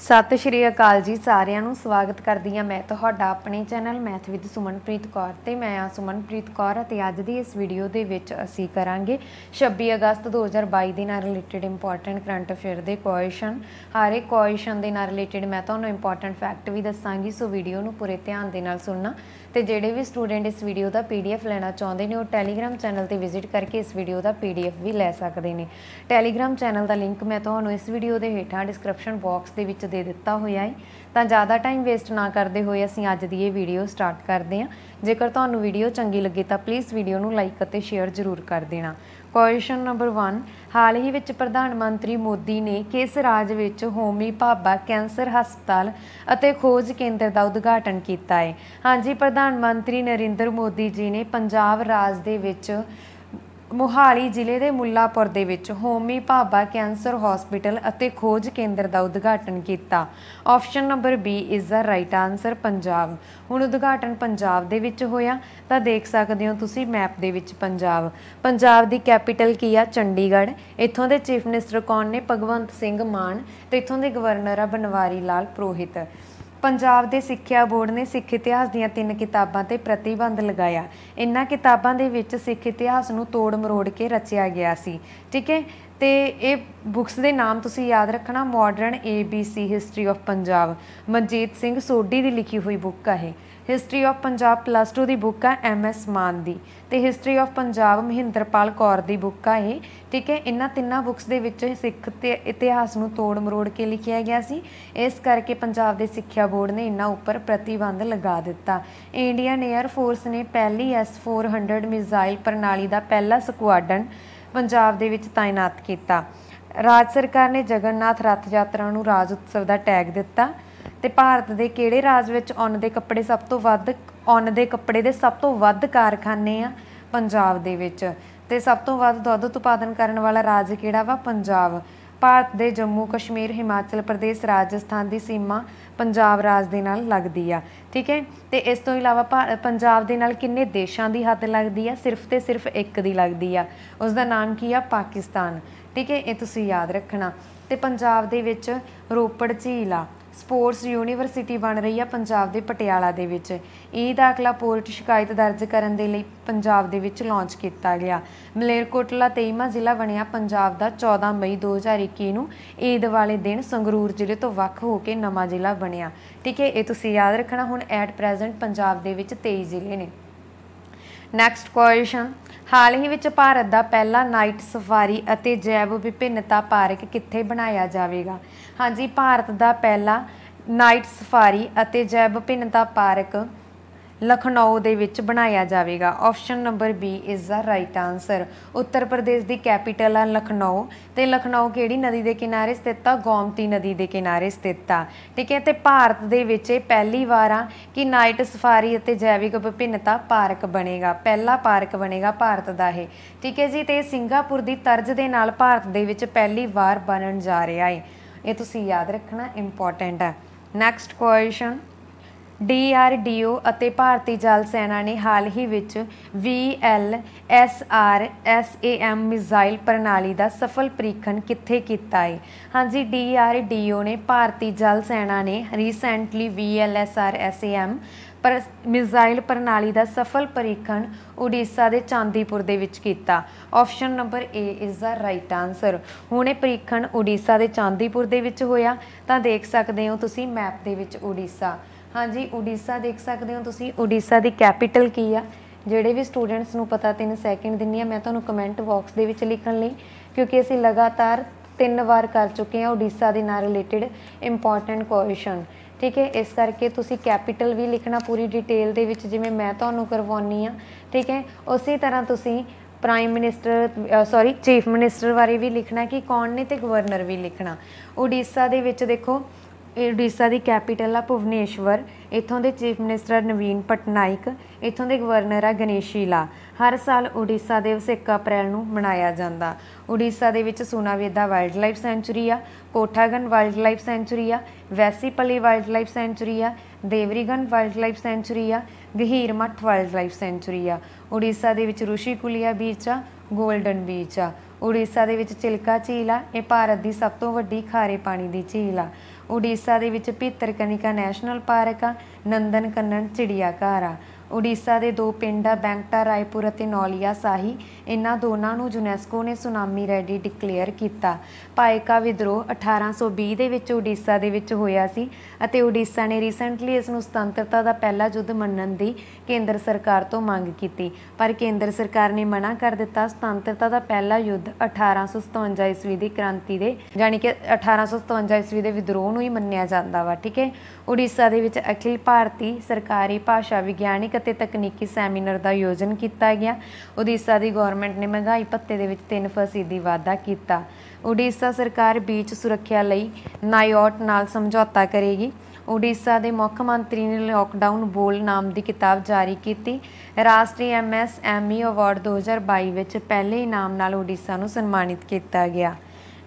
ਸਤਿ ਸ਼੍ਰੀ ਅਕਾਲ ਜੀ ਸਾਰਿਆਂ ਨੂੰ ਸਵਾਗਤ ਕਰਦੀ ਆ ਮੈਂ ਤੁਹਾਡਾ ਆਪਣੇ channel math with Sumanpreet Kaur ਤੇ ਮੈਂ ਆ ਸੁਮਨਪ੍ਰੀਤ ਕੌਰ ਅਤੇ ਅੱਜ ਦੀ ਇਸ ਵੀਡੀਓ ਦੇ ਵਿੱਚ ਅਸੀਂ ਕਰਾਂਗੇ 26 ਅਗਸਤ 2022 ਦੇ ਨਾਲ ਰਿਲੇਟਡ ਇੰਪੋਰਟੈਂਟ ਕਰੰਟ ਅਫੇਅਰ ਦੇ ਕੁਐਸਚਨ ਹਰ ਇੱਕ ਕੁਐਸਚਨ ਦੇ ਨਾਲ ਰਿਲੇਟਡ ਮੈਂ ਤੁਹਾਨੂੰ ਇੰਪੋਰਟੈਂਟ ਫੈਕਟ ਵੀ ਦੱਸਾਂਗੀ ਸੋ ਵੀਡੀਓ ਨੂੰ ਪੂਰੇ ਧਿਆਨ ਦੇ ਨਾਲ ਸੁਣਨਾ ਤੇ ਜਿਹੜੇ ਵੀ ਸਟੂਡੈਂਟ ਇਸ ਵੀਡੀਓ ਦਾ ਪੀਡੀਐਫ ਲੈਣਾ ਚਾਹੁੰਦੇ ਨੇ ਉਹ ਟੈਲੀਗ੍ਰam ਚੈਨਲ ਤੇ ਵਿਜ਼ਿਟ ਕਰਕੇ ਇਸ ਵੀਡੀਓ ਦਾ ਪੀਡੀਐਫ ਵੀ ਲੈ ਸਕਦੇ ਨੇ ਟੈਲੀਗ੍ਰam ਚੈਨਲ ਦਾ ਲਿੰਕ ਮੈਂ ਤੁਹਾਨੂੰ ਇਸ ਵੀਡੀਓ ਦੇ ਹੇਠਾਂ ਡਿਸਕ੍ਰਿਪਸ਼ਨ ਬਾਕਸ ਦੇ ਵਿੱਚ ਦੇ ਦਿੱਤਾ ਹੋਇਆ ਹੈ ਤਾਂ ਜ਼ਿਆਦਾ ਟਾਈਮ ਵੇਸਟ ਨਾ ਕਰਦੇ ਹੋਏ ਅਸੀਂ ਅੱਜ ਦੀ ਇਹ ਵੀਡੀਓ ਸਟਾਰਟ ਕਰਦੇ ਹਾਂ ਜੇਕਰ ਤੁਹਾਨੂੰ ਵੀਡੀਓ ਚੰਗੀ ਲੱਗੇ ਤਾਂ ਪਲੀਜ਼ ਵੀਡੀਓ ਨੂੰ ਲਾਈਕ ਅਤੇ ਸ਼ੇਅਰ ਜ਼ਰੂਰ ਕਰ ਦੇਣਾ ਕੁਐਸਚਨ ਨੰਬਰ 1 ਹਾਲ ਹੀ ਵਿੱਚ ਪ੍ਰਧਾਨ ਮੰਤਰੀ ਮੋਦੀ ਨੇ ਕਿਸ ਰਾਜ ਵਿੱਚ ਹੋਮੀ ਭਾਬਾ ਕੈਂਸਰ ਹਸਪਤਾਲ ਅਤੇ ਖੋਜ ਕੇਂਦਰ ਦਾ ਉਦਘਾਟਨ ਕੀਤਾ ਹੈ ਹਾਂਜੀ ਪ੍ਰਧਾਨ ਮੰਤਰੀ ਨਰਿੰਦਰ ਮੋਦੀ ਜੀ ਨੇ ਪੰਜਾਬ ਰਾਜ ਦੇ ਵਿੱਚ ਮੁਹਾਲੀ ਜ਼ਿਲ੍ਹੇ ਦੇ ਮੁੱਲਾਪੁਰ ਦੇ ਵਿੱਚ ਹੋਮੀ ਭਾਬਾ ਕੈਂਸਰ ਹਸਪੀਟਲ ਅਤੇ ਖੋਜ ਕੇਂਦਰ ਦਾ ਉਦਘਾਟਨ ਕੀਤਾ option number B is the right answer Punjab ਹੁਣ ਉਦਘਾਟਨ ਪੰਜਾਬ ਦੇ ਵਿੱਚ ਹੋਇਆ ਤਾਂ ਦੇਖ ਸਕਦੇ ਹੋ ਤੁਸੀਂ ਮੈਪ ਦੇ ਵਿੱਚ ਪੰਜਾਬ ਪੰਜਾਬ ਦੀ ਕੈਪੀਟਲ ਕੀ ਆ ਚੰਡੀਗੜ੍ਹ ਇੱਥੋਂ ਦੇ ਚੀਫ ਮਿਨਿਸਟਰ ਕੌਣ ਨੇ ਭਗਵੰਤ ਸਿੰਘ ਮਾਨ ਤੇ ਇੱਥੋਂ ਦੇ ਗਵਰਨਰ ਆ ਬਨਵਾਰੀ ਲਾਲ ਪ੍ਰੋਹਿਤ ਪੰਜਾਬ ਦੇ ਸਿੱਖਿਆ ਬੋਰਡ ਨੇ ਸਿੱਖ ਇਤਿਹਾਸ ਦੀਆਂ ਤਿੰਨ ਕਿਤਾਬਾਂ ਤੇ ਪ੍ਰਤੀਬੰਧ ਲਗਾਇਆ ਇਨ੍ਹਾਂ ਕਿਤਾਬਾਂ ਦੇ ਵਿੱਚ ਸਿੱਖ ਇਤਿਹਾਸ ਨੂੰ ਤੋੜ ਮਰੋੜ ਕੇ ਰਚਿਆ ਗਿਆ ਸੀ ਠੀਕ ਹੈ ਤੇ ਇਹ ਬੁక్స్ ਦੇ ਨਾਮ ਤੁਸੀਂ ਯਾਦ ਰੱਖਣਾ modern ABC history of Punjab Manjit Singh Sodhi ਦੀ ਲਿਖੀ ਹੋਈ ਬੁੱਕ ਆ ਇਹ ਹਿਸਟਰੀ ਆਫ ਪੰਜਾਬ ਪਲੱਸ 2 ਦੀ ਬੁੱਕ ਆ ਐਮ ਐਸ ਮਾਨ ਦੀ ਤੇ ਹਿਸਟਰੀ ਆਫ ਪੰਜਾਬ ਮਹਿੰਦਰਪਾਲ ਕੌਰ ਦੀ ਬੁੱਕ ਆ ਇਹ ਠੀਕ ਹੈ ਇਹਨਾਂ ਤਿੰਨਾਂ ਬੁੱਕਸ ਦੇ ਵਿੱਚ ਸਿੱਖ ਤੇ ਇਤਿਹਾਸ ਨੂੰ ਤੋੜ ਮਰੋੜ ਕੇ ਲਿਖਿਆ ਗਿਆ ਸੀ ਇਸ ਕਰਕੇ ਪੰਜਾਬ ਦੇ ਸਿੱਖਿਆ ਬੋਰਡ ਨੇ ਇਹਨਾਂ ਉੱਪਰ ਪ੍ਰਤੀਬੰਧ ਲਗਾ ਦਿੱਤਾ ਇੰਡੀਅਨ 에ਅਰ ਫੋਰਸ ਨੇ ਪਹਿਲੀ S400 ਮਿਜ਼ਾਈਲ ਪ੍ਰਣਾਲੀ ਦਾ ਪਹਿਲਾ ਸਕੁਆਡਨ ਪੰਜਾਬ ਦੇ ਵਿੱਚ ਤਾਇਨਾਤ ਕੀਤਾ ਰਾਜ ਸਰਕਾਰ ਨੇ ਜਗਨਨਾਥ ਰੱਥ ਯਾਤਰਾ ਨੂੰ ਰਾਜ ਉਤਸਵ ਦਾ ਟੈਗ ਦਿੱਤਾ ਤੇ ਭਾਰਤ ਦੇ ਕਿਹੜੇ ਰਾਜ ਵਿੱਚ ਔਨ ਦੇ ਕੱਪੜੇ ਸਭ ਤੋਂ ਵੱਧ ਔਨ ਦੇ ਕੱਪੜੇ ਦੇ ਸਭ ਤੋਂ ਵੱਧ ਕਾਰਖਾਨੇ ਆ ਪੰਜਾਬ ਦੇ ਵਿੱਚ ਤੇ ਸਭ ਤੋਂ ਵੱਧ ਦੁੱਧ ਉਤਪਾਦਨ ਕਰਨ ਵਾਲਾ ਰਾਜ ਕਿਹੜਾ ਵਾ ਪੰਜਾਬ ਭਾਰਤ ਦੇ ਜੰਮੂ ਕਸ਼ਮੀਰ ਹਿਮਾਚਲ ਪ੍ਰਦੇਸ਼ ਰਾਜਸਥਾਨ ਦੀ ਸੀਮਾ ਪੰਜਾਬ ਰਾਜ ਦੇ ਨਾਲ ਲੱਗਦੀ ਆ ਠੀਕ ਹੈ ਤੇ ਇਸ ਤੋਂ ਇਲਾਵਾ ਪੰਜਾਬ ਦੇ ਨਾਲ ਕਿੰਨੇ ਦੇਸ਼ਾਂ ਦੀ ਹੱਦ ਲੱਗਦੀ ਆ ਸਿਰਫ ਤੇ ਸਿਰਫ ਇੱਕ ਦੀ ਲੱਗਦੀ ਆ ਉਸ ਦਾ ਨਾਮ ਕੀ ਆ ਪਾਕਿਸਤਾਨ ਠੀਕ ਹੈ ਇਹ ਤੁਸੀਂ ਯਾਦ ਰੱਖਣਾ ਤੇ ਪੰਜਾਬ ਦੇ ਵਿੱਚ ਰੋਪੜ ਝੀਲ ਆ ਸਪੋਰਟਸ ਯੂਨੀਵਰਸਿਟੀ ਬਣ ਰਹੀ ਆ ਪੰਜਾਬ ਦੇ ਪਟਿਆਲਾ ਦੇ ਵਿੱਚ ਇਹ ਦਾਖਲਾ ਪੋਰਟ ਸ਼ਿਕਾਇਤ ਦਰਜ ਕਰਨ ਦੇ ਲਈ ਪੰਜਾਬ ਦੇ ਵਿੱਚ ਲਾਂਚ ਕੀਤਾ ਗਿਆ ਮਲੇਰਕੋਟਲਾ ਤੇਈਮਾ ਜ਼ਿਲ੍ਹਾ ਬਣਿਆ ਪੰਜਾਬ ਦਾ 14 ਮਈ 2021 ਨੂੰ ਈਦ ਵਾਲੇ ਦਿਨ ਸੰਗਰੂਰ ਜ਼ਿਲ੍ਹੇ ਤੋਂ ਵੱਖ ਹੋ ਕੇ ਨਵਾਂ ਜ਼ਿਲ੍ਹਾ ਬਣਿਆ ਠੀਕ ਹੈ ਇਹ ਤੁਸੀਂ ਯਾਦ ਰੱਖਣਾ ਹੁਣ ਐਟ ਪ੍ਰੈਜ਼ੈਂਟ ਪੰਜਾਬ ਦੇ ਵਿੱਚ 23 ਜ਼ਿਲ੍ਹੇ ਨੇ ਨੈਕਸਟ ਕੁਐਸਚਨ ਹਾਲ ਹੀ ਵਿੱਚ ਭਾਰਤ ਦਾ ਪਹਿਲਾ ਨਾਈਟ ਸਫਾਰੀ ਅਤੇ ਜੈਵ ਵਿਭਿੰਨਤਾ ਪਾਰਕ ਕਿੱਥੇ ਬਣਾਇਆ ਜਾਵੇਗਾ ਹਾਂਜੀ ਭਾਰਤ ਦਾ ਪਹਿਲਾ ਨਾਈਟ ਸਫਾਰੀ ਅਤੇ ਜੈਵ ਵਿਭਿੰਨਤਾ ਪਾਰਕ ਲਖਨਊ ਦੇ ਵਿੱਚ ਬਣਾਇਆ ਜਾਵੇਗਾ option number B is the right answer Uttar Pradesh the capital ਆ ਲਖਨਊ ਤੇ ਲਖਨਊ ਕਿਹੜੀ ਨਦੀ ਦੇ ਕਿਨਾਰੇ ਸਥਿਤ ਆ ਗੋਮਤੀ ਨਦੀ ਦੇ ਕਿਨਾਰੇ ਸਥਿਤ ਆ ਠੀਕ ਹੈ ਤੇ ਭਾਰਤ ਦੇ ਵਿੱਚ ਇਹ ਪਹਿਲੀ ਵਾਰ ਆ ਕਿ ਨਾਈਟ ਸਫਾਰੀ ਅਤੇ ਜੈਵਿਕ ਵਿਭਿੰਨਤਾ ਪਾਰਕ ਬਣੇਗਾ ਪਹਿਲਾ ਪਾਰਕ ਬਣੇਗਾ ਭਾਰਤ ਦਾ ਇਹ ਠੀਕ ਹੈ ਜੀ ਤੇ ਸਿੰਗਾਪੁਰ ਦੀ ਤਰਜ਼ ਦੇ ਨਾਲ ਭਾਰਤ ਦੇ ਵਿੱਚ ਪਹਿਲੀ ਵਾਰ ਬਣਨ ਜਾ ਰਿਹਾ ਹੈ ਇਹ ਤੁਸੀਂ ਯਾਦ ਰੱਖਣਾ ਇੰਪੋਰਟੈਂਟ ਹੈ ਨੈਕਸਟ ਕੁਐਸਚਨ DRDO ਅਤੇ ਭਾਰਤੀ ਜਲ ਸੈਨਾ ਨੇ ਹਾਲ ਹੀ ਵਿੱਚ VLSRSAM ਮਿਜ਼ਾਈਲ ਪ੍ਰਣਾਲੀ ਦਾ ਸਫਲ ਪ੍ਰੀਖਣ ਕਿੱਥੇ ਕੀਤਾ ਹੈ ਹਾਂਜੀ DRDO ਨੇ ਭਾਰਤੀ ਜਲ ਸੈਨਾ ਨੇ ਰੀਸੈਂਟਲੀ VLSRSAM ਪਰ ਮਿਜ਼ਾਈਲ ਪ੍ਰਣਾਲੀ ਦਾ ਸਫਲ ਪਰੀਖਣ ਉੜੀਸਾ ਦੇ ਚਾਂਦੀਪੁਰ ਦੇ ਵਿੱਚ ਕੀਤਾ option number A is the right answer ਹੁਣ ਇਹ ਪਰੀਖਣ ਉੜੀਸਾ ਦੇ ਚਾਂਦੀਪੁਰ ਦੇ ਵਿੱਚ ਹੋਇਆ ਤਾਂ ਦੇਖ ਸਕਦੇ ਹੋ ਤੁਸੀਂ ਮੈਪ ਦੇ ਵਿੱਚ ਉੜੀਸਾ ਹਾਂਜੀ ਉੜੀਸਾ ਦੇਖ ਸਕਦੇ ਹੋ ਤੁਸੀਂ ਉੜੀਸਾ ਦੀ ਕੈਪੀਟਲ ਕੀ ਆ ਜਿਹੜੇ ਵੀ ਸਟੂਡੈਂਟਸ ਨੂੰ ਪਤਾ 3 ਸੈਕਿੰਡ ਦਿੰਨੀ ਆ ਮੈਂ ਤੁਹਾਨੂੰ ਕਮੈਂਟ ਬਾਕਸ ਦੇ ਵਿੱਚ ਲਿਖਣ ਲਈ ਕਿਉਂਕਿ ਅਸੀਂ ਲਗਾਤਾਰ ਤਿੰਨ ਵਾਰ ਕਰ ਚੁੱਕੇ ਹਾਂ ਉੜੀਸਾ ਦੇ ਨਾਲ ਰਿਲੇਟਡ ਇੰਪੋਰਟੈਂਟ ਕੁਐਸਚਨ ਠੀਕ ਹੈ ਇਸ ਕਰਕੇ ਤੁਸੀਂ ਕੈਪੀਟਲ ਵੀ ਲਿਖਣਾ ਪੂਰੀ ਡਿਟੇਲ ਦੇ ਵਿੱਚ ਜਿਵੇਂ ਮੈਂ ਤੁਹਾਨੂੰ ਕਰਵਾਉਣੀ ਆ ਠੀਕ ਹੈ ਉਸੇ ਤਰ੍ਹਾਂ ਤੁਸੀਂ prime minister sorry chief minister ਬਾਰੇ ਵੀ ਲਿਖਣਾ ਕਿ ਕੌਣ ਨੇ ਤੇ ਗਵਰਨਰ ਵੀ ਲਿਖਣਾ ਉੜੀਸਾ ਦੇ ਵਿੱਚ ਦੇਖੋ ਉੜੀਸਾ ਦੀ ਕੈਪੀਟਲ ਆ ਭੁਵਨੇਸ਼ਵਰ ਇਥੋਂ ਦੇ ਚੀਫ ਮਿਨਿਸਟਰ ਨਵੀਨ ਪਟਨਾਇਕ ਇਥੋਂ ਦੇ ਗਵਰਨਰ ਆ ਗਣੇਸ਼ੀਲਾ ਹਰ ਸਾਲ ਉੜੀਸਾ ਦੇ 1 ਅਪ੍ਰੈਲ ਨੂੰ ਮਨਾਇਆ ਜਾਂਦਾ ਉੜੀਸਾ ਦੇ ਵਿੱਚ ਸੁਨਾਵੇਦਾ ਵਾਈਲਡ ਲਾਈਫ ਸੈਂਚੂਰੀ ਆ ਕੋਠਾਗਨ ਵਾਈਲਡ ਲਾਈਫ ਸੈਂਚੂਰੀ ਆ ਵੈਸੀਪਲੀ ਵਾਈਲਡ ਲਾਈਫ ਸੈਂਚੂਰੀ ਆ ਦੇਵਰੀਗਨ ਵਾਈਲਡ ਲਾਈਫ ਸੈਂਚੂਰੀ ਆ ਗਹੀਰਮਠ ਵਾਈਲਡ ਲਾਈਫ ਸੈਂਚੂਰੀ ਆ ਉੜੀਸਾ ਦੇ ਵਿੱਚ ਰੁਸ਼ੀਕੁਲੀਆ ਬੀਚ ਆ ਗੋਲਡਨ ਬੀਚ ਆ ਉੜੀਸਾ ਦੇ ਵਿੱਚ ਚਿਲਕਾ ਝੀਲ ਆ ਇਹ ਭਾਰਤ ਦੀ ਸਭ ਤੋਂ ਵੱਡੀ ਖਾਰੇ ਪਾਣੀ ਦੀ ਝੀਲ ਆ ਉਡੀਸਾ ਦੇ ਵਿੱਚ ਭੀਤਰਕਨਿਕਾ ਨੈਸ਼ਨਲ ਪਾਰਕ ਆ ਨੰਦਨ ਕੰਨਨ ਚਿੜੀਆ ਘਰ ਆ ਉੜੀਸਾ ਦੇ ਦੋ ਪਿੰਡ ਬੈਂਕਟਾ ਰਾਏਪੁਰ ਅਤੇ ਨੌਲੀਆ ਸਾਹੀ ਇਹਨਾਂ ਦੋਨਾਂ ਨੂੰ ਯੂਨੈਸਕੋ ਨੇ ਸੁਨਾਮੀ ਰੈਡੀ ਡਿਕਲੇਅਰ ਕੀਤਾ ਪਾਇਕਾ ਵਿਦਰੋਹ 1820 ਦੇ ਵਿੱਚ ਉੜੀਸਾ ਦੇ ਵਿੱਚ ਹੋਇਆ ਸੀ ਅਤੇ ਉੜੀਸਾ ਨੇ ਰੀਸੈਂਟਲੀ ਇਸ ਨੂੰ ਸੁਤੰਤਰਤਾ ਦਾ ਪਹਿਲਾ ਯੁੱਧ ਮੰਨਣ ਦੀ ਕੇਂਦਰ ਸਰਕਾਰ ਤੋਂ ਮੰਗ ਕੀਤੀ ਪਰ ਕੇਂਦਰ ਸਰਕਾਰ ਨੇ ਮਨਾ ਕਰ ਦਿੱਤਾ ਸੁਤੰਤਰਤਾ ਦਾ ਪਹਿਲਾ ਯੁੱਧ 1857 ਈਸਵੀ ਦੀ ਕ੍ਰਾਂਤੀ ਦੇ ਯਾਨੀ ਕਿ 1857 ਈਸਵੀ ਦੇ ਵਿਦਰੋਹ ਨੂੰ ਹੀ ਮੰਨਿਆ ਜਾਂਦਾ ਵਾ ਠੀਕ ਹੈ ਉੜੀਸਾ ਦੇ ਵਿੱਚ ਅਖਿਲ ਭਾਰਤੀ ਸਰਕਾਰੀ ਭਾਸ਼ਾ ਵਿਗਿਆਨਿਕ ਅਤੇ ਤਕਨੀਕੀ ਸੈਮੀਨਾਰ ਦਾ ਆਯੋਜਨ ਕੀਤਾ ਗਿਆ ਉੜੀਸਾ ਦੀ ਗਵਰਨਮੈਂਟ ਨੇ ਮਹਿੰਗਾਈ ਭੱਤੇ ਦੇ ਵਿੱਚ 3% ਦੀ ਵਾਧਾ ਕੀਤਾ ਉੜੀਸਾ ਸਰਕਾਰ ਬੀਚ ਸੁਰੱਖਿਆ ਲਈ ਨਾਇਓਟ ਨਾਲ ਸਮਝੌਤਾ ਕਰੇਗੀ ਉੜੀਸਾ ਦੇ ਮੁੱਖ ਮੰਤਰੀ ਨੇ ਲੌਕਡਾਊਨ ਬੋਲ ਨਾਮ ਦੀ ਕਿਤਾਬ ਜਾਰੀ ਕੀਤੀ ਰਾਸ਼ਟਰੀ ਐਮਐਸਐਮਈ ਅਵਾਰਡ 2022 ਵਿੱਚ ਪਹਿਲੇ ਇਨਾਮ ਨਾਲ ਉੜੀਸਾ ਨੂੰ ਸਨਮਾਨਿਤ ਕੀਤਾ ਗਿਆ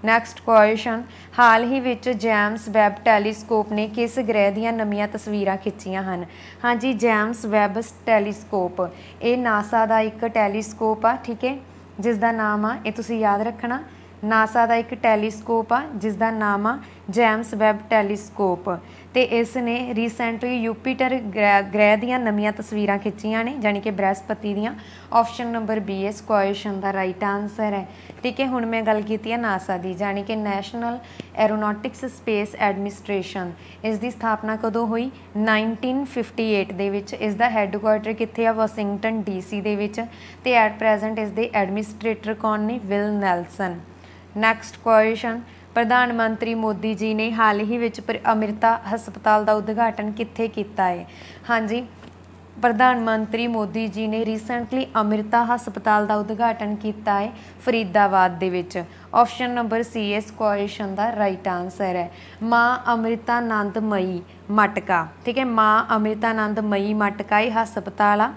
ਨੈਕਸਟ ਕੁਐਸਚਨ ਹਾਲ ਹੀ ਵਿੱਚ ਜੈਮਸ ਵੈਬ ਟੈਲੀਸਕੋਪ ਨੇ ਕਿਸ ਗ੍ਰਹਿ ਦੀਆਂ ਨਵੀਆਂ ਤਸਵੀਰਾਂ ਖਿੱਚੀਆਂ ਹਨ ਹਾਂਜੀ ਜੈਮਸ ਵੈਬ ਟੈਲੀਸਕੋਪ ਇਹ ਨਾਸਾ ਦਾ ਇੱਕ ਟੈਲੀਸਕੋਪ ਆ ਠੀਕ ਹੈ ਜਿਸ ਦਾ ਨਾਮ ਆ ਇਹ ਤੁਸੀਂ ਯਾਦ ਰੱਖਣਾ ਨਾਸਾ ਦਾ ਇੱਕ ਟੈਲੀਸਕੋਪ ਆ ਜਿਸ ਦਾ ਨਾਮ ਆ ਜੈਮਸ ਵੈਬ ਟੈਲੀਸਕੋਪ ਤੇ ਇਸ ਨੇ ਰੀਸੈਂਟਲੀ ਯੂਪੀਟਰ ਗ੍ਰਹਿ ਦੀਆਂ ਨਵੀਆਂ ਤਸਵੀਰਾਂ ਖਿੱਚੀਆਂ ਨੇ ਜਾਨੀ ਕਿ ਬ੍ਰਹਿਸਪਤੀ ਦੀਆਂ ਆਪਸ਼ਨ ਨੰਬਰ B ਇਸ ਕੁਐਸਚਨ ਦਾ ਰਾਈਟ ਆਨਸਰ ਹੈ ਠੀਕ ਹੈ ਹੁਣ ਮੈਂ ਗੱਲ ਕੀਤੀ ਹੈ ਨਾਸਾ ਦੀ ਜਾਨੀ ਕਿ ਨੈਸ਼ਨਲ ਐਰੋਨੌਟਿਕਸ ਸਪੇਸ ਐਡਮਿਨਿਸਟ੍ਰੇਸ਼ਨ ਇਸ ਦੀ ਸਥਾਪਨਾ ਕਦੋਂ ਹੋਈ 1958 ਦੇ ਵਿੱਚ ਇਸ ਦਾ ਹੈੱਡਕੁਆਰਟਰ ਕਿੱਥੇ ਆ ਵਾਸ਼ਿੰਗਟਨ ਡੀਸੀ ਦੇ ਵਿੱਚ ਤੇ ਐਟ ਪ੍ਰੈਜ਼ੈਂਟ ਇਸ ਦੇ ਐਡਮਿਨਿਸਟ੍ਰੇਟਰ ਕੌਣ ਨੇ ਵਿਲ ਨੈਲਸਨ ਨੈਕਸਟ ਕੁਐਸਚਨ ਪ੍ਰਧਾਨ ਮੰਤਰੀ ਮੋਦੀ ਜੀ ਨੇ ਹਾਲ ਹੀ ਵਿੱਚ ਅਮਿਰਤਾ ਹਸਪਤਾਲ ਦਾ ਉਦਘਾਟਨ ਕਿੱਥੇ ਕੀਤਾ ਹੈ ਹਾਂਜੀ ਪ੍ਰਧਾਨ ਮੰਤਰੀ ਮੋਦੀ ਜੀ ਨੇ ਰੀਸੈਂਟਲੀ ਅਮਿਰਤਾ ਹਸਪਤਾਲ ਦਾ ਉਦਘਾਟਨ ਕੀਤਾ ਹੈ ਫਰੀਦਾਬਾਦ ਦੇ ਵਿੱਚ ਆਪਸ਼ਨ ਨੰਬਰ ਸੀ ਇਸ ਕੁਐਸਚਨ ਦਾ ਰਾਈਟ ਆਨਸਰ ਹੈ ਮਾਂ ਨੰਦ ਆਨੰਦਮਈ ਮਟਕਾ ਠੀਕ ਹੈ ਮਾਂ ਨੰਦ ਆਨੰਦਮਈ ਮਟਕਾ ਇਹ ਹਸਪਤਾਲ ਆ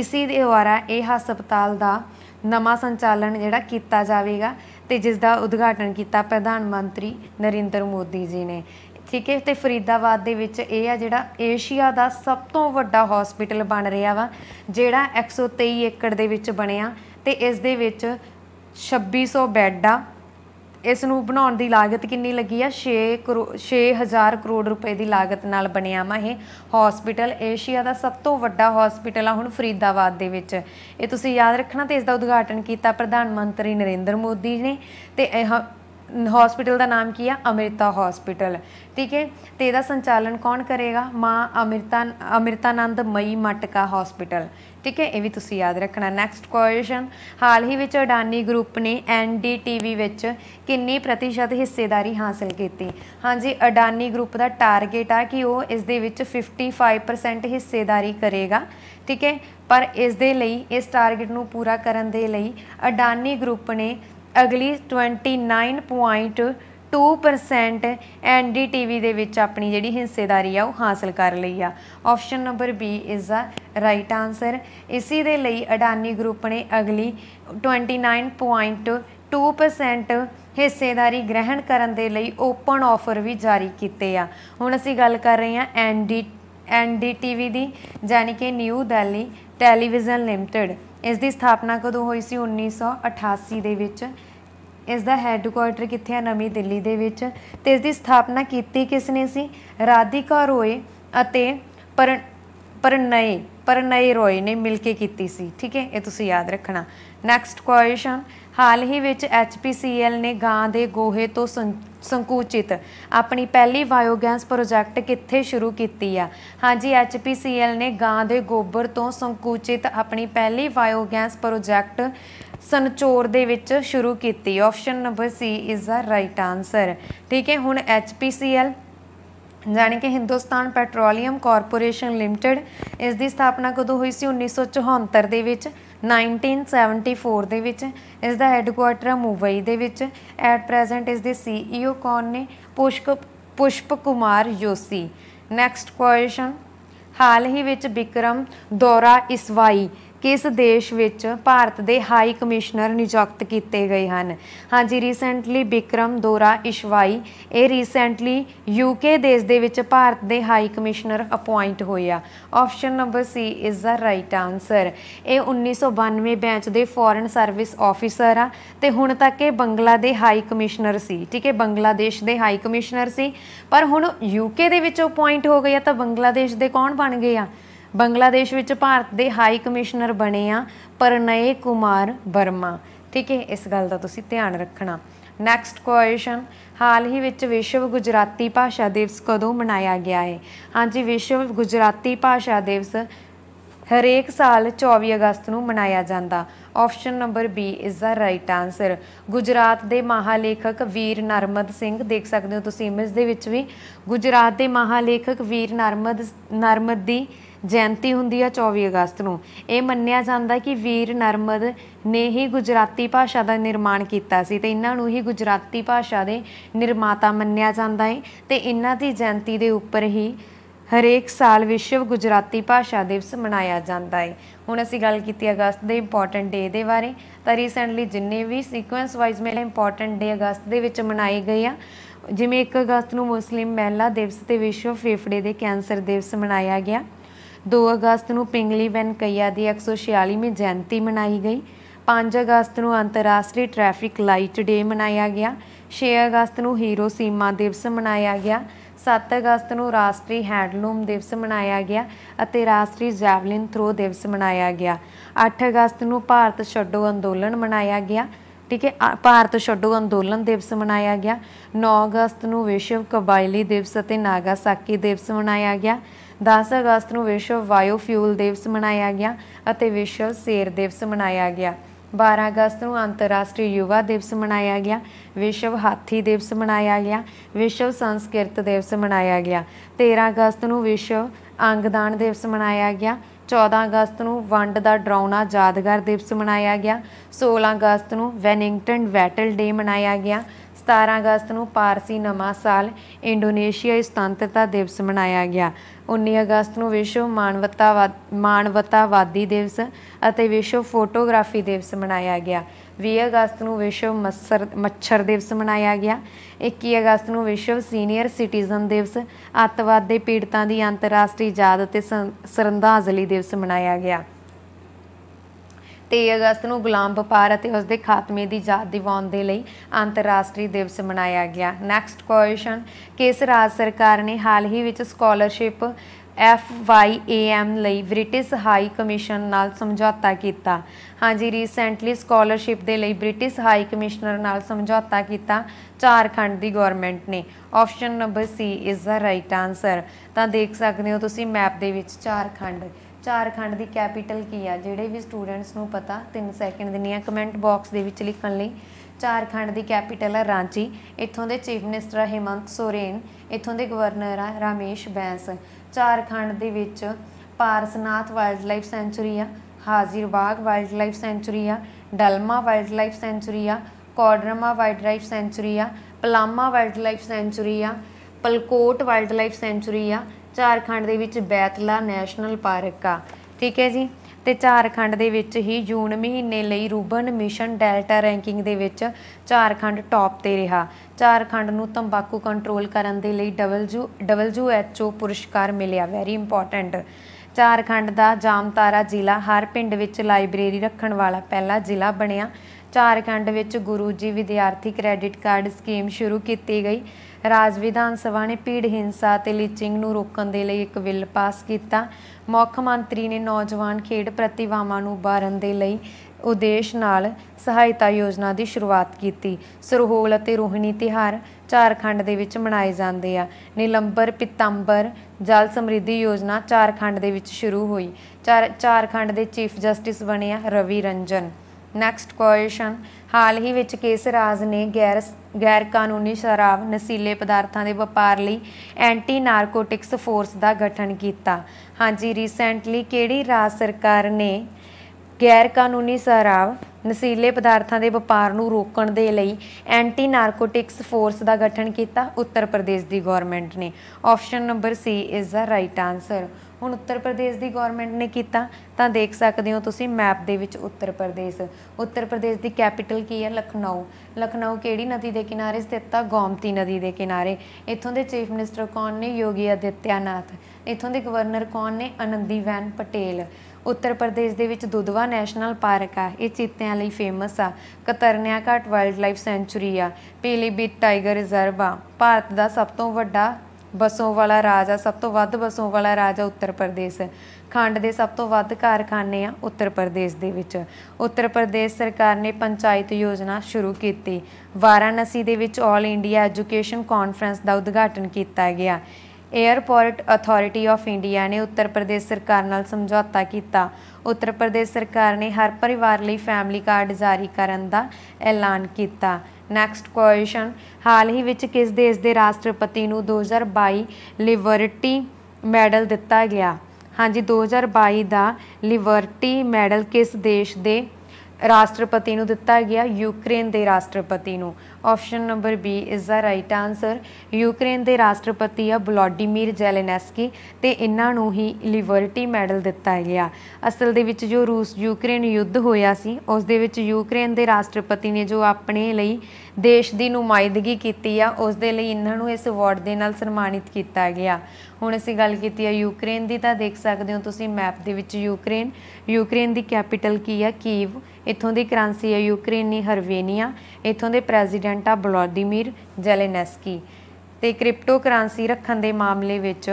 ਇਸੇ ਦੇ ਦੁਆਰਾ ਇਹ ਹਸਪਤਾਲ ਦਾ ਨਵਾਂ ਸੰਚਾਲਨ ਜਿਹੜਾ ਕੀਤਾ ਜਾਵੇਗਾ ਤੇ ਜਿਸ ਦਾ ਉਦਘਾਟਨ ਕੀਤਾ ਪ੍ਰਧਾਨ ਮੰਤਰੀ ਨਰਿੰਦਰ ਮੋਦੀ ਜੀ ਨੇ ਠੀਕ ਹੈ ਤੇ ਫਰੀਦਾਬਾਦ ਦੇ ਵਿੱਚ ਇਹ ਆ ਜਿਹੜਾ ਏਸ਼ੀਆ ਦਾ ਸਭ ਤੋਂ ਵੱਡਾ ਹਸਪੀਟਲ ਬਣ ਰਿਹਾ ਵਾ ਜਿਹੜਾ 123 ਏਕੜ ਦੇ ਵਿੱਚ ਬਣਿਆ ਤੇ ਇਸ ਦੇ ਵਿੱਚ 2600 ਬੈੱਡ ਆ ਇਸ ਨੂੰ ਬਣਾਉਣ ਦੀ ਲਾਗਤ ਕਿੰਨੀ ਲੱਗੀ ਆ 6 ਕਰੋੜ 6000 ਕਰੋੜ ਰੁਪਏ ਦੀ ਲਾਗਤ ਨਾਲ ਬਣਿਆ ਮਾ ਇਹ ਹਸਪੀਟਲ ਏਸ਼ੀਆ ਦਾ ਸਭ ਤੋਂ ਵੱਡਾ ਹਸਪੀਟਲ ਆ ਹੁਣ ਫਰੀਦਾਬਾਦ ਦੇ ਵਿੱਚ ਇਹ ਤੁਸੀਂ ਯਾਦ ਰੱਖਣਾ ਤੇ ਇਸ ਦਾ ਉਦਘਾਟਨ ਕੀਤਾ ਪ੍ਰਧਾਨ ਮੰਤਰੀ ਨਰਿੰਦਰ ਮੋਦੀ ਨੇ ਤੇ ਇਹ ਹਸਪੀਟਲ ਦਾ ਨਾਮ ਕੀ ਆ ਅਮ੍ਰਿਤਾ ਹਸਪੀਟਲ ਠੀਕ ਹੈ ਤੇ ਇਹਦਾ ਸੰਚਾਲਨ ਕੌਣ ਕਰੇਗਾ ਮਾਂ ਅਮ੍ਰਿਤਾ ਅਮ੍ਰਿਤਾਨੰਦ ਮਈ ਮਟਕਾ ਹਸਪੀਟਲ ਠੀਕ ਹੈ ਇਹ ਵੀ ਤੁਸੀਂ ਯਾਦ ਰੱਖਣਾ ਨੈਕਸਟ ਕੁਐਸਚਨ ਹਾਲ ਹੀ ਵਿੱਚ ਅਡਾਨੀ ਗਰੁੱਪ ਨੇ ਐਨਡੀਟੀਵੀ ਵਿੱਚ ਕਿੰਨੀ ਪ੍ਰਤੀਸ਼ਤ ਹਿੱਸੇਦਾਰੀ ਹਾਸਲ ਕੀਤੀ ਹਾਂਜੀ ਅਡਾਨੀ ਗਰੁੱਪ ਦਾ ਟਾਰਗੇਟ ਆ ਕਿ ਉਹ ਇਸ ਦੇ ਵਿੱਚ 55% ਹਿੱਸੇਦਾਰੀ ਕਰੇਗਾ ਠੀਕ ਹੈ ਪਰ ਇਸ ਦੇ ਲਈ ਇਸ ਟਾਰਗੇਟ ਨੂੰ ਪੂਰਾ ਕਰਨ ਦੇ ਲਈ ਅਡਾਨੀ ਗਰੁੱਪ ਨੇ ਅਗਲੀ 29.2% ਐਨਡੀਟੀਵੀ ਦੇ ਵਿੱਚ ਆਪਣੀ ਜਿਹੜੀ ਹਿੱਸੇਦਾਰੀ ਆ ਉਹ ਹਾਸਲ ਕਰ ਲਈ ਆ option number B is a right answer ਇਸੇ ਦੇ ਲਈ ਅਡਾਨੀ ਗਰੁੱਪ ਨੇ ਅਗਲੀ 29.2% ਹਿੱਸੇਦਾਰੀ ਗ੍ਰਹਿਣ ਕਰਨ ਦੇ ਲਈ ਓਪਨ ਆਫਰ ਵੀ ਜਾਰੀ ਕੀਤੇ ਆ ਹੁਣ ਅਸੀਂ ਗੱਲ ਕਰ ਰਹੇ ਹਾਂ ਐਨਡੀ ਐਨਡੀਟੀਵੀ ਦੀ ਯਾਨੀ ਕਿ ਨਿਊ ਦਿੱਲੀ ਟੈਲੀਵਿਜ਼ਨ ਲਿਮਟਿਡ ਇਸ ਦੀ ਸਥਾਪਨਾ ਕਦੋਂ ਹੋਈ ਸੀ 1988 ਦੇ ਵਿੱਚ ਇਸ ਦਾ ਹੈੱਡਕੁਆਰਟਰ ਕਿੱਥੇ ਹੈ ਨਵੀਂ ਦਿੱਲੀ ਦੇ ਵਿੱਚ ਤੇ ਇਸ ਦੀ ਸਥਾਪਨਾ ਕੀਤੀ ਕਿਸ ਨੇ ਸੀ ਰਾਧਿਕਾ ਰੋਏ ਅਤੇ ਪਰਨਈ ਪਰਨਈ ਰੋਏ ਨੇ ਮਿਲ ਕੇ ਕੀਤੀ ਸੀ ਠੀਕ ਹੈ ਇਹ ਤੁਸੀਂ ਯਾਦ ਰੱਖਣਾ ਨੈਕਸਟ ਕੁਐਸਚਨ ਹਾਲ ਹੀ ਵਿੱਚ ਐਚਪੀਸੀਐਲ ਨੇ ਗਾਂ ਦੇ ਗੋਹੇ ਤੋਂ ਸੰਕੂਚਿਤ ਆਪਣੀ ਪਹਿਲੀ ਬਾਇਓਗੈਸ ਪ੍ਰੋਜੈਕਟ ਕਿੱਥੇ ਸ਼ੁਰੂ ਕੀਤੀ ਆ ਹਾਂਜੀ ਐਚਪੀਸੀਐਲ ਨੇ ਗਾਂ ਦੇ ਗੋਬਰ ਤੋਂ ਸੰਕੂਚਿਤ ਆਪਣੀ ਪਹਿਲੀ ਬਾਇਓਗੈਸ ਪ੍ਰੋਜੈਕਟ ਸਨਚੋਰ ਦੇ ਵਿੱਚ ਸ਼ੁਰੂ ਕੀਤੀ option number C is the right answer ਠੀਕ ਹੈ ਹੁਣ ਐਚਪੀਸੀਐਲ ਜਾਣੀ ਕਿ ਹਿੰਦੁਸਤਾਨ ਪੈਟਰੋਲੀਅਮ ਕਾਰਪੋਰੇਸ਼ਨ ਲਿਮਟਿਡ ਇਸ ਦੀ ਸਥਾਪਨਾ ਕਦੋਂ ਹੋਈ ਸੀ 1974 ਦੇ ਵਿੱਚ 1974 ਦੇ ਵਿੱਚ ਇਸ ਦਾ ਹੈੱਡਕੁਆਟਰ ਮੁੰਬਈ ਦੇ ਵਿੱਚ ਐਟ ਪ੍ਰੈਜ਼ੈਂਟ ਇਸ ਦੇ ਸੀਈਓ ਕੌਣ ਨੇ ਪੁਸ਼ਪ ਪੁਸ਼ਪ ਕੁਮਾਰ ਜੋਸੀ ਨੈਕਸਟ ਕੁਐਸਚਨ ਹਾਲ ਹੀ ਵਿੱਚ ਵਿਕਰਮ ਦੌਰਾ ਇਸਵਾਈ ਕਿਸ ਦੇਸ਼ ਵਿੱਚ ਭਾਰਤ ਦੇ ਹਾਈ ਕਮਿਸ਼ਨਰ ਨਿਯੁਕਤ ਕੀਤੇ ਗਏ ਹਨ ਹਾਂਜੀ ਰੀਸੈਂਟਲੀ ਵਿਕਰਮ ਦੋਰਾ ਇਸ਼ਵਾਈ ਇਹ ਰੀਸੈਂਟਲੀ ਯੂਕੇ ਦੇਸ਼ ਦੇ ਵਿੱਚ ਭਾਰਤ ਦੇ ਹਾਈ ਕਮਿਸ਼ਨਰ ਅਪਾਇੰਟ ਹੋਏ ਆ option number C is the right answer ਇਹ 1992 ਬੈਚ ਦੇ ਫੋਰਨ ਸਰਵਿਸ ਆਫੀਸਰ ਆ ਤੇ ਹੁਣ ਤੱਕ ਇਹ ਬੰਗਲਾ ਦੇ ਹਾਈ ਕਮਿਸ਼ਨਰ ਸੀ ਠੀਕ ਹੈ ਬੰਗਲਾਦੇਸ਼ ਦੇ ਹਾਈ ਕਮਿਸ਼ਨਰ ਸੀ ਪਰ ਹੁਣ ਯੂਕੇ ਦੇ ਵਿੱਚ ਅਪਾਇੰਟ ਹੋ ਗਏ ਆ ਤਾਂ ਬੰਗਲਾਦੇਸ਼ ਦੇ ਕੌਣ ਬਣ ਗਏ ਆ ਬੰਗਲਾਦੇਸ਼ ਵਿੱਚ ਭਾਰਤ ਦੇ ਹਾਈ ਕਮਿਸ਼ਨਰ ਬਣੇ ਆ ਪਰਨਏ ਕੁਮਾਰ ਬਰਮਾ ਠੀਕ ਹੈ ਇਸ ਗੱਲ ਦਾ ਤੁਸੀਂ ਧਿਆਨ ਰੱਖਣਾ ਨੈਕਸਟ ਕੁਐਸਚਨ ਹਾਲ ਹੀ ਵਿੱਚ ਵਿਸ਼ਵ ਗੁਜਰਾਤੀ ਭਾਸ਼ਾ ਦਿਵਸ ਕਦੋਂ ਮਨਾਇਆ ਗਿਆ ਹੈ ਹਾਂਜੀ ਵਿਸ਼ਵ ਗੁਜਰਾਤੀ ਭਾਸ਼ਾ ਦਿਵਸ ਹਰੇਕ ਸਾਲ 24 ਅਗਸਤ ਨੂੰ ਮਨਾਇਆ ਜਾਂਦਾ option number B is the right answer Gujarat ਦੇ ਮਹਾਲੇਖਕ ਵੀਰ ਨਰਮਦ ਸਿੰਘ ਦੇਖ ਸਕਦੇ ਹੋ ਤੁਸੀਂ ਇਮੇਜ ਦੇ ਵਿੱਚ ਵੀ ਗੁਜਰਾਤ ਦੇ ਮਹਾਲੇਖਕ ਵੀਰ ਨਰਮਦ ਨਰਮਦ ਦੀ ਜੈਨਤੀ ਹੁੰਦੀ ਆ 24 ਅਗਸਤ ਨੂੰ ਇਹ ਮੰਨਿਆ ਜਾਂਦਾ ਕਿ ਵੀਰ ਨਰਮਦ ਨੇ ਹੀ ਗੁਜਰਾਤੀ ਭਾਸ਼ਾ ਦਾ ਨਿਰਮਾਣ ਕੀਤਾ ਸੀ ਤੇ ਇਹਨਾਂ ਨੂੰ ਹੀ ਗੁਜਰਾਤੀ ਭਾਸ਼ਾ ਦੇ ਨਿਰਮਾਤਾ ਮੰਨਿਆ ਜਾਂਦਾ ਹੈ ਤੇ ਇਹਨਾਂ ਦੀ ਜੈਨਤੀ ਦੇ ਉੱਪਰ ਹੀ ਹਰੇਕ ਸਾਲ ਵਿਸ਼ਵ ਗੁਜਰਾਤੀ ਭਾਸ਼ਾ ਦਿਵਸ ਮਨਾਇਆ ਜਾਂਦਾ ਹੈ ਹੁਣ ਅਸੀਂ ਗੱਲ ਕੀਤੀ ਅਗਸਤ ਦੇ ਇੰਪੋਰਟੈਂਟ ਡੇ ਦੇ ਬਾਰੇ ਤਾਂ ਰੀਸੈਂਟਲੀ ਜਿੰਨੇ ਵੀ ਸੀਕੁਐਂਸ ਵਾਈਜ਼ ਮੇਲੇ ਇੰਪੋਰਟੈਂਟ ਡੇ ਅਗਸਤ ਦੇ ਵਿੱਚ ਮਨਾਏ ਗਏ ਆ ਜਿਵੇਂ 1 ਅਗਸਤ ਨੂੰ ਮੁਸਲਿਮ ਮਹਿਲਾ ਦਿਵਸ ਤੇ ਵਿਸ਼ਵ ਫੇਫੜੇ ਦੇ ਕੈਂਸਰ ਦਿਵਸ ਮਨਾਇਆ ਗਿਆ 2 ਅਗਸਤ ਨੂੰ ਪਿੰਗਲੀ ਵੈਨਕਈਆ ਦੀ 146ਵੀਂ ਜਯੰਤੀ ਮਨਾਈ ਗਈ 5 ਅਗਸਤ ਨੂੰ ਅੰਤਰਰਾਸ਼ਟਰੀ ਟ੍ਰੈਫਿਕ ਲਾਈਟ ਡੇ ਮਨਾਇਆ ਗਿਆ 6 ਅਗਸਤ ਨੂੰ ਹੀਰੋ ਸੀਮਾ ਦਿਵਸ ਮਨਾਇਆ ਗਿਆ 7 ਅਗਸਤ ਨੂੰ ਰਾਸ਼ਟਰੀ ਹੈਂਡਲੂਮ ਦਿਵਸ ਮਨਾਇਆ ਗਿਆ ਅਤੇ ਰਾਸ਼ਟਰੀ ਜੈਵਲਿਨ ਥਰੋ ਦਿਵਸ ਮਨਾਇਆ ਗਿਆ 8 ਅਗਸਤ ਨੂੰ ਭਾਰਤ ਛੱਡੋ ਅੰਦੋਲਨ ਮਨਾਇਆ ਗਿਆ ਠੀਕ ਹੈ ਭਾਰਤ ਛੱਡੋ ਅੰਦੋਲਨ ਦਿਵਸ ਮਨਾਇਆ ਗਿਆ 9 ਅਗਸਤ ਨੂੰ ਵਿਸ਼ਵ ਕਬਾਇਲੀ ਦਿਵਸ ਅਤੇ ਨਾਗਾਸਾਕੀ ਦਿਵਸ ਮਨਾਇਆ ਗਿਆ 10 ਅਗਸਤ ਨੂੰ ਵਿਸ਼ਵ ਵਾਇਓ ਫਿਊਲ ਦਿਵਸ ਮਨਾਇਆ ਗਿਆ ਅਤੇ ਵਿਸ਼ਵ ਸੇਰ ਦਿਵਸ ਮਨਾਇਆ ਗਿਆ 12 ਅਗਸਤ ਨੂੰ ਅੰਤਰਰਾਸ਼ਟਰੀ ਯੁਵਾ ਦਿਵਸ ਮਨਾਇਆ ਗਿਆ ਵਿਸ਼ਵ ਹਾਥੀ ਦਿਵਸ ਮਨਾਇਆ ਗਿਆ ਵਿਸ਼ਵ ਸੰਸਕ੍ਰਿਤ ਦਿਵਸ ਮਨਾਇਆ ਗਿਆ 13 ਅਗਸਤ ਨੂੰ ਵਿਸ਼ਵ ਅੰਗਦਾਨ ਦਿਵਸ ਮਨਾਇਆ ਗਿਆ 14 ਅਗਸਤ ਨੂੰ ਵੰਡ ਦਾ ਡਰਾਉਣਾ ਯਾਦਗਾਰ ਦਿਵਸ ਮਨਾਇਆ ਗਿਆ 16 ਅਗਸਤ ਨੂੰ ਵੈਨਿੰਗਟਨ ਵੈਟਲ ਡੇ ਮਨਾਇਆ ਗਿਆ 17 ਅਗਸਤ ਨੂੰ ਪਾਰਸੀ ਨਵਾਂ ਸਾਲ ਇੰਡੋਨੇਸ਼ੀਆਈ ਸੁਤੰਤਰਤਾ ਦਿਵਸ ਮਨਾਇਆ ਗਿਆ 19 ਅਗਸਤ ਨੂੰ ਵਿਸ਼ਵ ਮਾਨਵਤਾਵਾਦੀ ਦਿਵਸ ਅਤੇ ਵਿਸ਼ਵ ਫੋਟੋਗ੍ਰਾਫੀ ਦਿਵਸ ਮਨਾਇਆ ਗਿਆ 20 ਅਗਸਤ ਨੂੰ ਵਿਸ਼ਵ ਮੱਛਰ ਮੱਛਰ ਦਿਵਸ ਮਨਾਇਆ ਗਿਆ 21 ਅਗਸਤ ਨੂੰ ਵਿਸ਼ਵ ਸੀਨੀਅਰ ਸਿਟੀਜ਼ਨ ਦਿਵਸ ਅੱਤਵਾਦ ਦੇ ਪੀੜਤਾਂ ਦੀ ਅੰਤਰਰਾਸ਼ਟਰੀ ਯਾਦ ਅਤੇ ਸਰੰਧਾਂਜਲੀ ਦਿਵਸ ਮਨਾਇਆ ਗਿਆ 23 ਅਗਸਤ ਨੂੰ ਗੁਲਾਮ ਵਪਾਰ ਅਤੇ ਉਸ ਦੇ ਖਾਤਮੇ ਦੀ ਯਾਦ ਦਿਵਾਉਣ ਦੇ ਲਈ ਅੰਤਰਰਾਸ਼ਟਰੀ ਦਿਵਸ ਮਨਾਇਆ ਗਿਆ ਨੈਕਸਟ ਕੁਐਸਚਨ ਕਿਸ ਰਾਜ ਸਰਕਾਰ ਨੇ ਹਾਲ ਹੀ ਵਿੱਚ ਸਕਾਲਰਸ਼ਿਪ FYAM ਲਈ ਬ੍ਰਿਟਿਸ਼ ਹਾਈ ਕਮਿਸ਼ਨ ਨਾਲ ਸਮਝੌਤਾ ਕੀਤਾ ਹਾਂਜੀ ਰੀਸੈਂਟਲੀ ਸਕਾਲਰਸ਼ਿਪ ਦੇ ਲਈ ਬ੍ਰਿਟਿਸ਼ ਹਾਈ ਕਮਿਸ਼ਨਰ ਨਾਲ ਸਮਝੌਤਾ ਕੀਤਾ ਝਾਰਖੰਡ ਦੀ ਗਵਰਨਮੈਂਟ ਨੇ option number C is the right answer ਤਾਂ ਦੇਖ ਸਕਦੇ ਹੋ ਤੁਸੀਂ ਮੈਪ ਦੇ ਵਿੱਚ ਝਾਰਖੰਡ ਝਾਰਖੰਡ ਦੀ ਕੈਪੀਟਲ ਕੀ ਆ ਜਿਹੜੇ ਵੀ ਸਟੂਡੈਂਟਸ ਨੂੰ ਪਤਾ 3 ਸੈਕਿੰਡ ਦਿੰਨੀ ਆ ਕਮੈਂਟ ਬਾਕਸ ਦੇ ਵਿੱਚ ਲਿਖਣ ਲਈ ਝਾਰਖੰਡ ਦੀ ਕੈਪੀਟਲ ਆ ਰਾਂਚੀ ਇੱਥੋਂ ਦੇ ਚੀਫ ਮਿਨਿਸਟਰ ਆ ਹਿਮੰਤ ਸੋਰੇਨ ਇੱਥੋਂ ਦੇ ਗਵਰਨਰ ਆ ਰਾਮੇਸ਼ ਬੈਂਸ ਝਾਰਖੰਡ ਦੇ ਵਿੱਚ ਪਾਰਸਨਾਥ ਵਾਈਲਡਲਾਈਫ ਸੈਂਚੂਰੀ ਆ ਹਾਜ਼ਿਰਬਾਗ ਵਾਈਲਡਲਾਈਫ ਸੈਂਚੂਰੀ ਆ ਡਲਮਾ ਵਾਈਲਡਲਾਈਫ ਸੈਂਚੂਰੀ ਆ ਕੋਡਰਮਾ ਵਾਈਲਡਲਾਈਫ ਸੈਂਚੂਰੀ ਆ ਪਲਾਮਾ ਵਾਈਲਡਲਾਈਫ ਸੈਂਚੂਰੀ ਆ ਪਲਕੋਟ ਵਾਈਲਡਲਾਈਫ ਸੈਂਚੂਰੀ ਆ ਝਾਰਖੰਡ ਦੇ ਵਿੱਚ ਬੈਤਲਾ ਨੈਸ਼ਨਲ ਪਾਰਕ ਆ ਠੀਕ ਹੈ ਜੀ ਤੇ ਝਾਰਖੰਡ ਦੇ ਵਿੱਚ ਹੀ ਜੂਨ ਮਹੀਨੇ ਲਈ ਰੂਬਨ ਮਿਸ਼ਨ ਡੈਲਟਾ ਰੈਂਕਿੰਗ ਦੇ ਵਿੱਚ ਝਾਰਖੰਡ ਟੌਪ ਤੇ ਰਿਹਾ ਝਾਰਖੰਡ ਨੂੰ ਤੰਬਾਕੂ ਕੰਟਰੋਲ ਕਰਨ ਦੇ ਲਈ ਡਬਲਯੂ ਡਬਲਯੂਐਚਓ ਪੁਰਸਕਾਰ ਮਿਲਿਆ ਵੈਰੀ ਇੰਪੋਰਟੈਂਟ ਝਾਰਖੰਡ ਦਾ ਜਾਮਤਾਰਾ ਜ਼ਿਲ੍ਹਾ ਹਰ ਪਿੰਡ ਵਿੱਚ ਲਾਇਬ੍ਰੇਰੀ ਰੱਖਣ ਵਾਲਾ ਪਹਿਲਾ ਜ਼ਿਲ੍ਹਾ ਬਣਿਆ ਝਾਰਖੰਡ ਵਿੱਚ ਗੁਰੂ ਜੀ ਵਿਦਿਆਰਥੀ ਕ੍ਰੈਡਿਟ ਕਾਰਡ ਸਕੀਮ ਸ਼ੁਰੂ ਕੀਤੀ ਗਈ ਰਾਜ ਵਿਧਾਨ ਸਭਾ ਨੇ ਪੀੜ ਹਿੰਸਾ ਤੇ ਲਿਚਿੰਗ ਨੂੰ ਰੋਕਣ ਦੇ ਲਈ ਇੱਕ ਬਿੱਲ ਪਾਸ ਕੀਤਾ ਮੁੱਖ ਮੰਤਰੀ ਨੇ ਨੌਜਵਾਨ ਖੇਡ ਪ੍ਰਤਿਭਾਵਾਂ ਨੂੰ ਬਾਰਨ ਦੇ ਲਈ ਉਦੇਸ਼ ਨਾਲ ਸਹਾਇਤਾ ਯੋਜਨਾ ਦੀ ਸ਼ੁਰੂਆਤ ਕੀਤੀ ਸਰਹੋਲ ਅਤੇ ਰੋਹਣੀ ਤਿਹਾਰ ਝਾਰਖੰਡ ਦੇ ਵਿੱਚ ਮਨਾਏ ਜਾਂਦੇ ਆ ਨਿਲੰਬਰ ਪਿਤੰਬਰ ਜਲ ਸਮਰਿੱਧੀ ਯੋਜਨਾ ਝਾਰਖੰਡ ਦੇ ਵਿੱਚ ਸ਼ੁਰੂ ਹੋਈ ਝਾਰਖੰਡ ਦੇ ਚੀਫ ਜਸਟਿਸ ਬਣਿਆ ਰਵੀ ਰੰਜਨ ਨੈਕਸਟ ਕੁਐਸਚਨ ਹਾਲ ਹੀ ਵਿੱਚ ਕੇਸ ਰਾਜ ਨੇ ਗੈਰ ਗੈਰ ਕਾਨੂੰਨੀ ਸ਼ਰਾਬ ਨਸ਼ੀਲੇ ਪਦਾਰਥਾਂ ਦੇ ਵਪਾਰ ਲਈ ਐਂਟੀ ਨਾਰਕੋਟਿਕਸ ਫੋਰਸ ਦਾ ਗਠਨ ਕੀਤਾ ਹਾਂਜੀ ਰੀਸੈਂਟਲੀ ਕਿਹੜੀ ਰਾਜ ਸਰਕਾਰ ਨੇ ਗੈਰ ਕਾਨੂੰਨੀ ਸ਼ਰਾਬ ਨਸ਼ੀਲੇ ਪਦਾਰਥਾਂ ਦੇ ਵਪਾਰ ਨੂੰ ਰੋਕਣ ਦੇ ਲਈ ਐਂਟੀ ਨਾਰਕੋਟਿਕਸ ਫੋਰਸ ਦਾ ਗਠਨ ਕੀਤਾ ਉੱਤਰ ਪ੍ਰਦੇਸ਼ ਦੀ ਗਵਰਨਮੈਂਟ ਨੇ option number C is the right answer ਹੁਣ ਉੱਤਰ ਪ੍ਰਦੇਸ਼ ਦੀ ਗਵਰਨਮੈਂਟ ਨੇ ਕੀਤਾ ਤਾਂ ਦੇਖ ਸਕਦੇ ਹੋ ਤੁਸੀਂ ਮੈਪ ਦੇ ਵਿੱਚ ਉੱਤਰ ਪ੍ਰਦੇਸ਼ ਉੱਤਰ ਪ੍ਰਦੇਸ਼ ਦੀ ਕੈਪੀਟਲ ਕੀ ਹੈ ਲਖਨਊ ਲਖਨਊ ਕਿਹੜੀ ਨਦੀ ਦੇ ਕਿਨਾਰੇ ਸਥਿਤ ਹੈ ਗੋਮਤੀ ਨਦੀ ਦੇ ਕਿਨਾਰੇ ਇੱਥੋਂ ਦੇ ਚੀਫ ਮਿਨਿਸਟਰ ਕੌਣ ਨੇ ਯੋਗੀ ਆਦਿੱਤਿਆਨਾਥ ਇੱਥੋਂ ਦੇ ਗਵਰਨਰ ਕੌਣ ਨੇ ਅਨੰਦੀ ਵੈਨ ਪਟੇਲ ਉੱਤਰ ਪ੍ਰਦੇਸ਼ ਦੇ ਵਿੱਚ ਦੁੱਧਵਾ ਨੈਸ਼ਨਲ ਪਾਰਕ ਆ ਇਹ ਚੀਤਿਆਂ ਲਈ ਫੇਮਸ ਆ ਕਤਰਨਿਆ ਘਾਟ ਵਾਈਲਡ ਲਾਈਫ ਸੈਂਚੁਰੀ ਆ ਪੀਲੀਬੀਟ ਟਾਈਗਰ ਰਿਜ਼ਰਵ ਆ ਭਾਰਤ ਦਾ ਸਭ ਤੋਂ ਵੱਡਾ ਬਸੋਂ ਵਾਲਾ ਰਾਜ ਸਭ ਤੋਂ ਵੱਧ ਬਸੋਂ ਵਾਲਾ ਰਾਜ ਉੱਤਰ ਪ੍ਰਦੇਸ਼ ਖੰਡ ਦੇ ਸਭ ਤੋਂ ਵੱਧ ਕਾਰਖਾਨੇ ਆ ਉੱਤਰ ਪ੍ਰਦੇਸ਼ ਦੇ ਵਿੱਚ ਉੱਤਰ ਪ੍ਰਦੇਸ਼ ਸਰਕਾਰ ਨੇ ਪੰਚਾਇਤ ਯੋਜਨਾ ਸ਼ੁਰੂ ਕੀਤੀ ਵਾਰਾਣਸੀ ਦੇ ਵਿੱਚ 올 ਇੰਡੀਆ ਐਜੂਕੇਸ਼ਨ ਕਾਨਫਰੰਸ ਦਾ ਉਦਘਾਟਨ ਕੀਤਾ ਗਿਆ 에어ਪੋਰਟ ਅਥਾਰਟੀ ਆਫ ਇੰਡੀਆ ਨੇ ਉੱਤਰ ਪ੍ਰਦੇਸ਼ ਸਰਕਾਰ ਨਾਲ ਸਮਝੌਤਾ ਕੀਤਾ ਉੱਤਰ ਪ੍ਰਦੇਸ਼ ਸਰਕਾਰ ਨੇ ਹਰ ਪਰਿਵਾਰ ਲਈ ਫੈਮਿਲੀ ਕਾਰਡ ਜਾਰੀ ਕਰਨ ਦਾ ਐਲਾਨ ਕੀਤਾ ਨੈਕਸਟ ਕੁਐਸਚਨ ਹਾਲ ਹੀ ਵਿੱਚ ਕਿਸ ਦੇਸ਼ ਦੇ ਰਾਸ਼ਟਰਪਤੀ ਨੂੰ 2022 ਲਿਬਰਟੀ ਮੈਡਲ ਦਿੱਤਾ ਗਿਆ ਹਾਂਜੀ 2022 ਦਾ ਲਿਬਰਟੀ ਮੈਡਲ ਕਿਸ ਦੇਸ਼ ਦੇ ਰਾਸ਼ਟਰਪਤੀ ਨੂੰ ਦਿੱਤਾ ਗਿਆ ਯੂਕਰੇਨ ਦੇ ਰਾਸ਼ਟਰਪਤੀ ਨੂੰ option number B is the right answer Ukraine ਦੇ ਰਾਸ਼ਟਰਪਤੀ ਆ ਬਲੋਡੀਮੀਰ ਜ਼ੈਲੇਨਸਕੀ ਤੇ ਇਹਨਾਂ ਨੂੰ ਹੀ ਲਿਬਰਟੀ ਮੈਡਲ ਦਿੱਤਾ ਗਿਆ ਅਸਲ ਦੇ ਵਿੱਚ ਜੋ ਰੂਸ ਯੂਕਰੇਨ ਯੁੱਧ ਹੋਇਆ ਸੀ ਉਸ ਦੇ ਵਿੱਚ ਯੂਕਰੇਨ ਦੇ ਰਾਸ਼ਟਰਪਤੀ ਨੇ ਜੋ ਆਪਣੇ ਲਈ ਦੇਸ਼ ਦੀ ਨੁਮਾਇੰਦਗੀ ਕੀਤੀ ਆ ਉਸ ਦੇ ਲਈ ਇਹਨਾਂ ਨੂੰ ਇਸ ਅਵਾਰਡ ਦੇ ਨਾਲ ਸਨਮਾਨਿਤ ਕੀਤਾ ਗਿਆ ਹੁਣ ਅਸੀਂ ਗੱਲ ਕੀਤੀ ਆ ਯੂਕਰੇਨ ਦੀ ਤਾਂ ਦੇਖ ਸਕਦੇ ਹੋ ਤੁਸੀਂ ਮੈਪ ਦੇ ਵਿੱਚ ਯੂਕਰੇਨ ਯੂਕਰੇਨ ਦੀ ਕੈਪੀਟਲ ਕੀ ਆ ਕੀਵ ਇੱਥੋਂ ਦੀ ਕਰੰਸੀ ਆ ਯੂਕਰੇਨੀ ਹਰਵੇਨੀਆ ਇੱਥੋਂ ਦੇ ਪ੍ਰੈਜ਼ੀਡੈਂਟ ਪ੍ਰੈਜ਼ੀਡੈਂਟ ਆ ਜ਼ੈਲੇਨਸਕੀ ਤੇ ਕ੍ਰਿਪਟੋ ਕਰੰਸੀ ਰੱਖਣ ਦੇ ਮਾਮਲੇ ਵਿੱਚ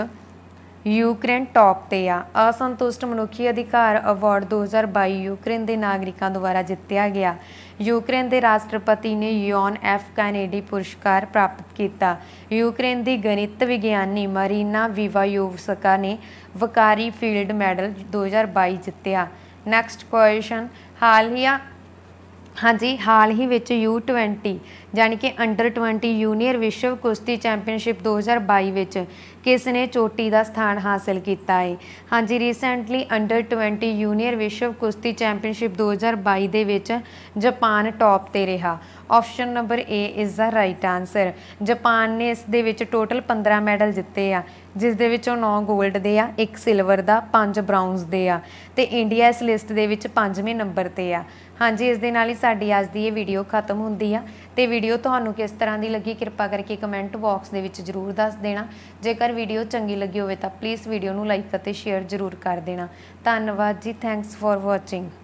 ਯੂਕਰੇਨ ਟੌਪ ਤੇ ਆ ਅਸੰਤੁਸ਼ਟ ਮਨੁੱਖੀ ਅਧਿਕਾਰ ਅਵਾਰਡ 2022 ਯੂਕਰੇਨ ਦੇ ਨਾਗਰਿਕਾਂ ਦੁਆਰਾ ਜਿੱਤਿਆ ਗਿਆ ਯੂਕਰੇਨ ਦੇ ਰਾਸ਼ਟਰਪਤੀ ਨੇ ਯੋਨ ਐਫ ਕੈਨੇਡੀ ਪੁਰਸਕਾਰ ਪ੍ਰਾਪਤ ਕੀਤਾ ਯੂਕਰੇਨ ਦੀ ਗਣਿਤ ਵਿਗਿਆਨੀ ਮਰੀਨਾ ਵਿਵਾਯੋਵਸਕਾ ਨੇ ਵਕਾਰੀ ਫੀਲਡ ਮੈਡਲ 2022 ਜਿੱਤਿਆ ਨੈਕਸਟ ਕੁਐਸਚਨ ਹੀ ਹਾਂਜੀ ਹਾਲ ਹੀ ਵਿੱਚ U20 ਯਾਨੀ ਕਿ ਅੰਡਰ 20 ਜੂਨੀਅਰ ਵਿਸ਼ਵ ਕੁਸ਼ਤੀ ਚੈਂਪੀਅਨਸ਼ਿਪ 2022 ਵਿੱਚ ਕਿਸ ਨੇ ਚੋਟੀ ਦਾ ਸਥਾਨ ਹਾਸਲ ਕੀਤਾ ਹੈ ਹਾਂਜੀ ਰੀਸੈਂਟਲੀ ਅੰਡਰ 20 ਜੂਨੀਅਰ ਵਿਸ਼ਵ ਕੁਸ਼ਤੀ ਚੈਂਪੀਅਨਸ਼ਿਪ 2022 ਦੇ ਵਿੱਚ ਜਾਪਾਨ ਟੌਪ ਤੇ ਰਿਹਾ option number A is the right answer Japan ਨੇ ਇਸ ਦੇ ਵਿੱਚ ਟੋਟਲ 15 ਮੈਡਲ ਜਿੱਤੇ ਆ ਜਿਸ ਦੇ ਵਿੱਚੋਂ 9 골ਡ ਦੇ ਆ 1 ਸਿਲਵਰ ਦਾ 5 ਬ੍ਰਾਉਂਜ਼ ਦੇ ਆ ਤੇ ਇੰਡੀਆ ਇਸ ਲਿਸਟ ਦੇ ਵਿੱਚ 5ਵੇਂ ਨੰਬਰ ਤੇ ਆ ਹਾਂਜੀ ਇਸ ਦੇ ਨਾਲ ਹੀ ਸਾਡੀ ਅੱਜ ਦੀ ਇਹ ਵੀਡੀਓ ਖਤਮ ਹੁੰਦੀ ਆ ਤੇ ਵੀਡੀਓ ਤੁਹਾਨੂੰ ਕਿਸ ਤਰ੍ਹਾਂ ਦੀ ਲੱਗੀ ਕਿਰਪਾ ਕਰਕੇ ਕਮੈਂਟ ਬਾਕਸ ਦੇ ਵਿੱਚ ਜਰੂਰ ਦੱਸ ਦੇਣਾ ਜੇਕਰ ਵੀਡੀਓ ਚੰਗੀ ਲੱਗੀ ਹੋਵੇ ਤਾਂ ਪਲੀਜ਼ ਵੀਡੀਓ ਨੂੰ ਲਾਈਕ ਅਤੇ ਸ਼ੇਅਰ ਜਰੂਰ ਕਰ ਦੇਣਾ ਧੰਨਵਾਦ ਜੀ ਥੈਂਕਸ ਫॉर ਵਾਚਿੰਗ